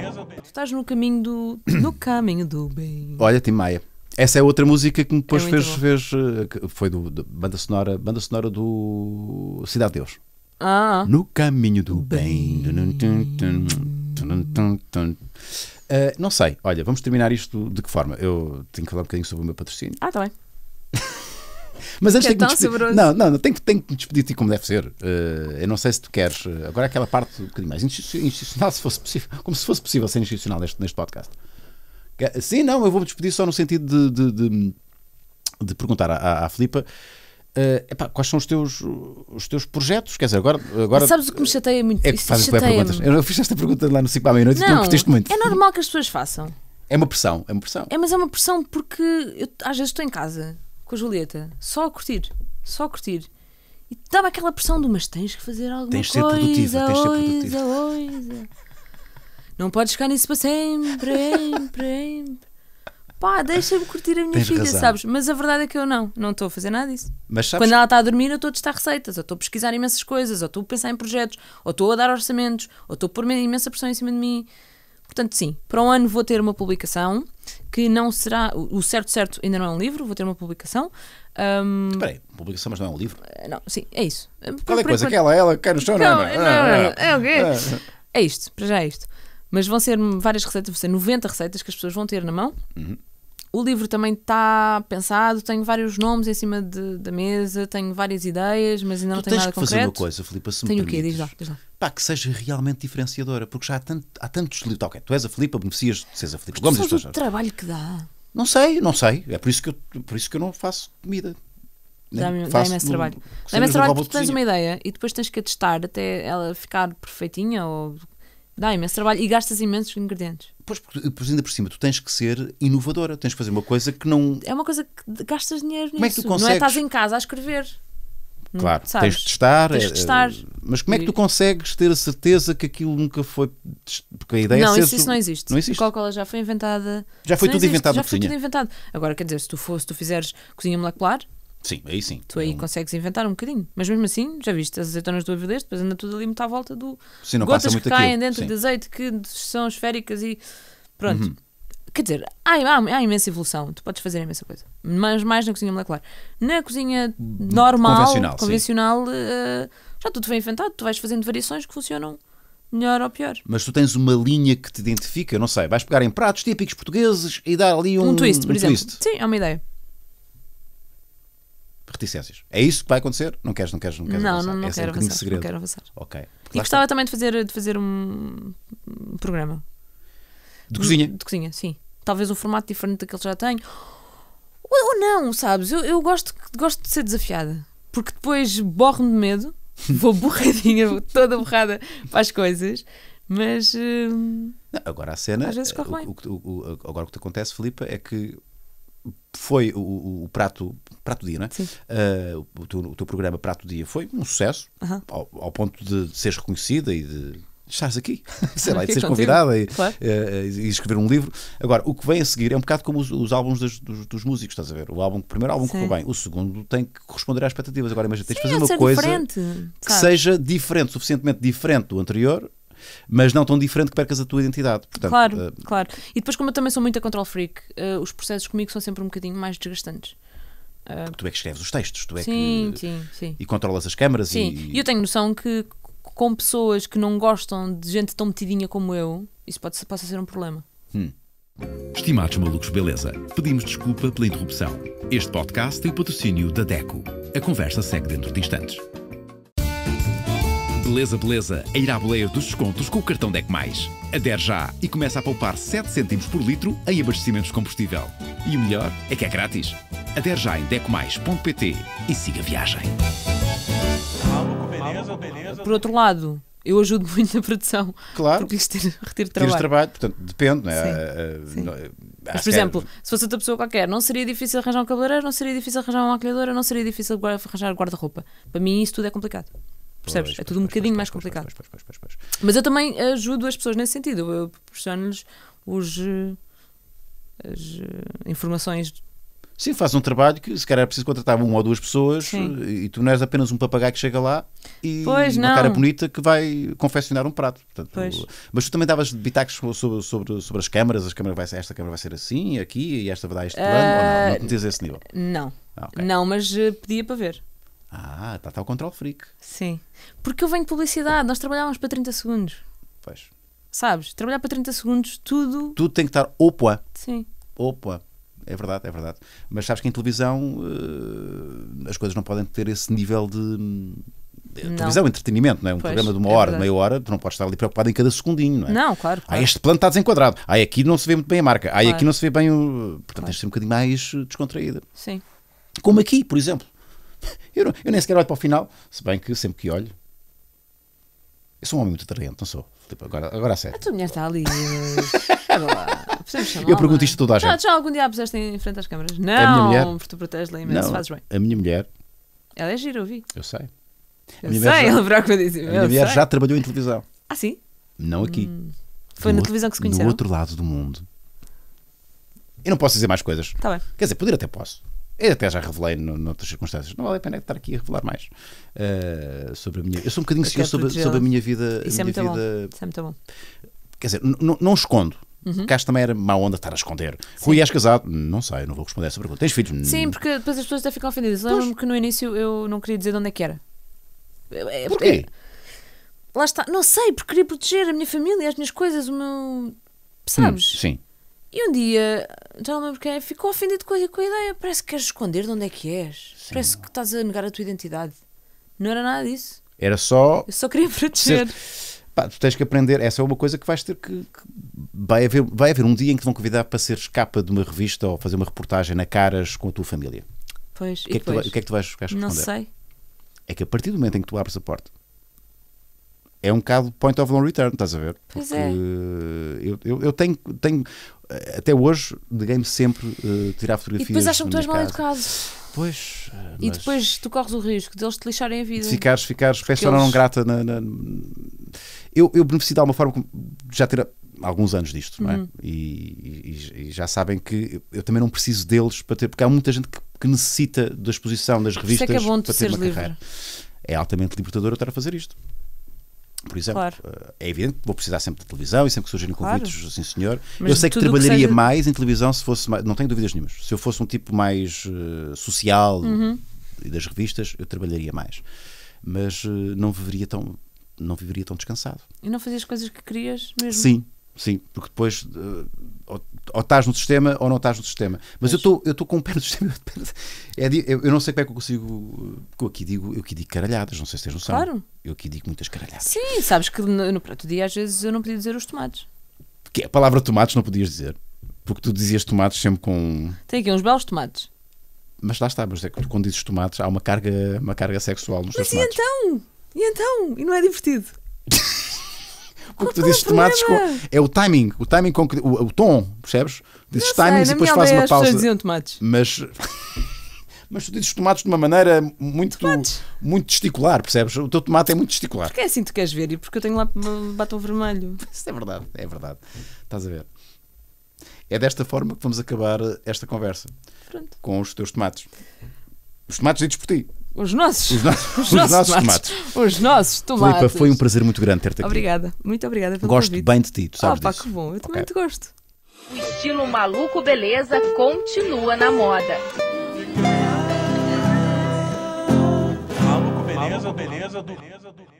Tu estás no caminho do. no caminho do bem. Olha, Tim Maia. Essa é outra música que me depois é fez, fez, eh, Foi do, do, banda, sonora, banda sonora do Cidade de Deus. Ah. No caminho do bem. bem. Uh, não sei, olha, vamos terminar isto de que forma? Eu tenho que falar um bocadinho sobre o meu patrocínio. Ah, está bem. Mas antes que é tem que Não, não, não, tem que, tem que me despedir de ti como deve ser. Uh, eu não sei se tu queres. Eh, agora aquela parte um bocadinho mais institucional, se fosse possível, como se fosse possível ser institucional neste, neste podcast. Que, sim, não, eu vou me despedir só no sentido de, de, de, de perguntar à, à Filipa. Uh, epá, quais são os teus, os teus projetos? Quer dizer, agora. agora Sabes o que me chateia muito? É que fazes perguntas. Eu fiz esta pergunta lá no 5 à meia-noite e tu não muito. É normal que as pessoas façam. É uma pressão, é uma pressão. É, mas é uma pressão porque eu, às vezes estou em casa com a Julieta, só a curtir, só a curtir. E estava aquela pressão de, mas tens que fazer alguma tens coisa. Produtiva, tens de ser produtiva. Coisa. Oh, oh, não podes ficar nisso para sempre, sempre, sempre. Pá, deixa-me curtir a minha tens vida, razão. sabes? Mas a verdade é que eu não, não estou a fazer nada disso. Mas sabes... Quando ela está a dormir, eu estou a testar receitas, ou estou a pesquisar imensas coisas, ou estou a pensar em projetos, ou estou a dar orçamentos, ou estou a pôr imensa pressão em cima de mim. Portanto, sim, para um ano vou ter uma publicação que não será. O certo certo ainda não é um livro, vou ter uma publicação. Um... Espera aí, publicação, mas não é um livro? Eh, não, sim, é isso. Eh, Qual é a coisa? Aquela, ela cai no chão, não, é? não, ah, não, não, é. é o quê? Ah, é isto, para já é isto. Mas vão ser várias receitas, vão ser 90 receitas que as pessoas vão ter na mão. Uhum o livro também está pensado, tenho vários nomes em cima de, da mesa, tenho várias ideias, mas ainda tu não tenho nada concreto. Tens que fazer uma coisa, Filipa, se Tenho permites, o quê? Diz lá, diz lá. Pá, que seja realmente diferenciadora, porque já há, tanto, há tantos livros. Tá, ok, tu és a Filipa, beneficias de seres a Filipa. Gomes, sabes o trabalho que dá. Não sei, não sei. É por isso que eu, por isso que eu não faço comida. Dá-me dá imenso trabalho. Dá imenso trabalho porque tens uma ideia e depois tens que a testar até ela ficar perfeitinha ou dá imenso trabalho e gastas imensos ingredientes. Pois, pois ainda por cima, tu tens que ser inovadora, tens que fazer uma coisa que não. É uma coisa que gastas dinheiro como É que tu consegues? Não é estás em casa a escrever. Hum, claro, tens de testar. Tens de é, testar. É, mas como é que tu consegues ter a certeza que aquilo nunca foi. Porque a ideia é não, é isso, isso, não existe. Não existe. Coca-Cola já foi inventada. Já foi tudo existe, inventado Já foi cozinha. tudo inventado. Agora, quer dizer, se tu, for, se tu fizeres cozinha molecular, Sim, aí sim. Tu aí é um... consegues inventar um bocadinho. Mas mesmo assim, já viste as azeitonas do avidez, depois anda tudo ali muito à volta do. Sim, não gotas que caem aquilo. dentro sim. de azeite que são esféricas e. Pronto. Uhum. Quer dizer, há, há, há, imensa evolução, tu podes fazer imensa coisa. Mas mais na cozinha molecular. Na cozinha hum, normal, convencional, convencional uh, já tudo foi inventado, tu vais fazendo variações que funcionam melhor ou pior. Mas tu tens uma linha que te identifica, não sei, vais pegar em pratos típicos portugueses e dar ali um, um twist, por um exemplo. Twist. Sim, é uma ideia reticências. É isso que vai acontecer? Não queres, não queres, não queres não, avançar? Não, não, é quero um avançar, segredo. não quero avançar. Ok. Porque e gostava está. também de fazer, de fazer um programa. De cozinha? De, de cozinha, sim. Talvez um formato diferente daquele que já tenho. Ou, ou não, sabes? Eu, eu gosto, gosto de ser desafiada. Porque depois borro-me de medo. Vou borradinha, vou toda borrada para as coisas. Mas... Hum, agora a cena... Às vezes corre eh, bem. O, o, o, agora o que te acontece, Filipa, é que foi o, o prato, prato Dia, não é? Uh, o, teu, o, teu, programa Prato Dia foi um sucesso, uhum. ao, ao, ponto de, seres reconhecida e de estares aqui, sei lá, e de seres convidada e, claro. Eh, eh, e, escrever um livro. Agora, o que vem a seguir é um bocado como os, os álbuns dos, dos, dos, músicos, estás a ver? O, álbum, o primeiro álbum Sim. bem, o segundo tem que corresponder às expectativas. Agora, imagina, tens de fazer é uma coisa diferente, que seja diferente, suficientemente diferente do anterior mas não tão diferente que percas a tua identidade. Portanto, claro, uh... claro. E depois, como eu também sou muito a control freak, uh, os processos comigo são sempre um bocadinho mais desgastantes. Porque eh, tu é que escreves os textos, tu é sim, que. Sim, sim. E controlas as câmaras sim. e. Sim, e eu tenho noção que com pessoas que não gostam de gente tão metidinha como eu, isso pode, possa ser um problema. Hum. Estimados malucos, beleza? Pedimos desculpa pela interrupção. Este podcast tem o patrocínio da DECO. A conversa segue dentro de instantes. Beleza, beleza. A ir à boleia dos descontos com o cartão DEC+. Mais. Adere já e começa a poupar 7 cêntimos por litro em abastecimentos de combustível. E o melhor é que é grátis. Adere já em decomais.pt e siga a viagem. Por outro lado, eu ajudo muito na produção. Claro. Porque lhes retiro trabalho. Tires trabalho, portanto, depende, não é? Sim, ah, sim. É? Mas, por exemplo, se fosse outra pessoa qualquer, não seria difícil arranjar um cabeleireiro, não seria difícil arranjar uma maquilhadora, não seria difícil arranjar guarda-roupa. Para mim, isso tudo é complicado. Percebes? Pois, é tudo um bocadinho pois, mais complicado. Mas eu também ajudo as pessoas nesse sentido. Eu proporciono-lhes os. As eh, informações Sim, faz um trabalho que se calhar é preciso contratar uma ou duas pessoas Sim. Eh, e tu não és apenas um papagaio que chega lá e pois uma não. cara bonita que vai confeccionar um prato. Portanto, mas tu também davas bitacos sobre, sobre, sobre as câmaras, as câmaras vai ser, esta câmara vai ser assim, aqui e esta vai dar este plano, ou não? Não eh, esse nível? Não. Ah, okay. Não, mas podia para ver. Ah, está tá o control freak. Sim. Porque eu venho de publicidade, nós trabalhávamos para 30 segundos. Pois. Sabes? Trabalhar para 30 segundos, tudo. Tudo tem que estar opa. Sim. Opa. É verdade, é verdade. Mas sabes que em televisão uh, as coisas não podem ter esse nível de. televisão entretenimento, não é? Um pois, programa de uma é hora, de meia hora, tu não podes estar ali preocupado em cada segundinho, não é? Não, claro. Ah, claro. Ah, este plano está desenquadrado. Ah, aqui não se vê muito bem a marca. Ah, claro. aqui não se vê bem o. Portanto, claro. tens de ser um bocadinho mais eh, descontraída. Sim. Como aqui, por exemplo. Eu, eu nem sequer olho para o final, se bem que sempre que olho. Eu sou um homem muito atraente, não sou? Tipo, agora, agora a é sério. A tua mulher está ali. Eh, eu pergunto isto a toda a gente. Já, já algum dia a puseste em frente às câmaras? Não, é a minha mulher, porque tu proteges-la imenso, fazes bem. A minha mulher. Ela é gira, eu Eu sei. Eu sei, ele preocupadíssimo. A minha mulher sei. já trabalhou em televisão. Ah, sim? Não aqui. Hum, foi no na televisão que se conheceu. No outro lado do mundo. Eu não posso dizer mais coisas. Tá bem. Quer dizer, poder até posso. Eu até já revelei noutras circunstâncias. Não vale a pena estar aqui a revelar mais uh, sobre a minha. Eu sou um bocadinho é seguro sobre, sobre, a minha vida. Isso, é minha é muito vida... Bom. Isso é muito bom. Quer dizer, não escondo. Uhum. também era má onda estar a esconder. Sim. Rui, és casado? Não sei, não vou responder a essa pergunta. Tens filhos? Sim, porque depois as pessoas até ficam ofendidas. Lembro-me que no início eu não queria dizer de onde é que era. É, Porquê? Lá está. Não sei, porque queria proteger a minha família, as minhas coisas, o meu. Hum, sabes? Hum, sim. E um dia, já não lembro quem, é, ficou ofendido com a, com a ideia. Parece que queres esconder de onde é que és. Sim. Parece que estás a negar a tua identidade. Não era nada disso. Era só. Eu só queria proteger. Pá, tu tens que aprender. Essa é uma coisa que vais ter que. que... Vai, haver, vai haver um dia em que te vão convidar para ser capa de uma revista ou fazer uma reportagem na Caras com a tua família. Pois, o que, é que, tu, que é que tu vais buscar responder? Não sei. É que a partir do momento em que tu abres a porta, é um bocado point of no return, estás a ver? Porque é eu, eu, eu tenho, tenho eh, até hoje neguei-me sempre uh, tirar fotografias. E depois acham que tu és mal educado. Pois. Eh, e depois tu corres o risco deles te lixarem a vida. De ficares, ficares, festa eles... não grata. Na, na... Eu, eu beneficio de alguma forma, já ter alguns anos disto, não é? Uhum. E, e, e, já sabem que eu também não preciso deles para ter, porque há muita gente que, que necessita da exposição das é é revistas é é para ter uma livre. carreira. É altamente libertador eu estar a fazer isto por exemplo. Claro. Eh, é evidente que vou precisar sempre de televisão e sempre que surgirem claro. convites, sim senhor. Mas eu sei que trabalharia que seja... mais em televisão se fosse mais, não tenho dúvidas nenhumas, se eu fosse um tipo mais uh, social uhum. e das revistas, eu trabalharia mais. Mas uh, não viveria tão não viveria tão descansado. E não fazias coisas que querias mesmo? Sim, Sim, porque depois uh, ou, ou estás no sistema ou não estás no sistema. Mas, Mas... eu estou com o pé no sistema. É, eu, eu não sei como é que eu consigo. Eh, eu aqui digo, eu aqui digo caralhadas, não sei se tens noção. Claro. Eu aqui digo muitas caralhadas. Sim, sabes que no, no prato dia às vezes eu não podia dizer os tomates. Que a palavra tomates não podias dizer. Porque tu dizias tomates sempre com. Tem aqui uns belos tomates. Mas lá está, mas é que quando dizes tomates há uma carga, uma carga sexual nos mas teus e tomates. Então? E então? E não é divertido? o que tu é dizes tomates com, é o timing, o timing com que, o, o tom, percebes? Dizes timings e depois fazes uma pausa. Diziam tomates. Mas mas tu dizes tomates de uma maneira muito, muito testicular, percebes? O teu tomate é muito testicular. Porque é assim que tu queres ver e porque eu tenho lá batom vermelho. Isso é verdade, é verdade. Estás a ver? É desta forma que vamos acabar esta conversa. Pronto. Com os teus tomates. Os tomates ditos por ti. Os nossos. Os, no... os, os nossos, nossos tomates. tomates. Os nossos tomates. Filipa, foi um prazer muito grande ter-te aqui. Obrigada, muito obrigada pelo Gosto convite. bem de ti, tu sabes disso. pá, que bom, eu também okay. te gosto. O estilo maluco beleza continua na moda. Maluco beleza, beleza, beleza, beleza.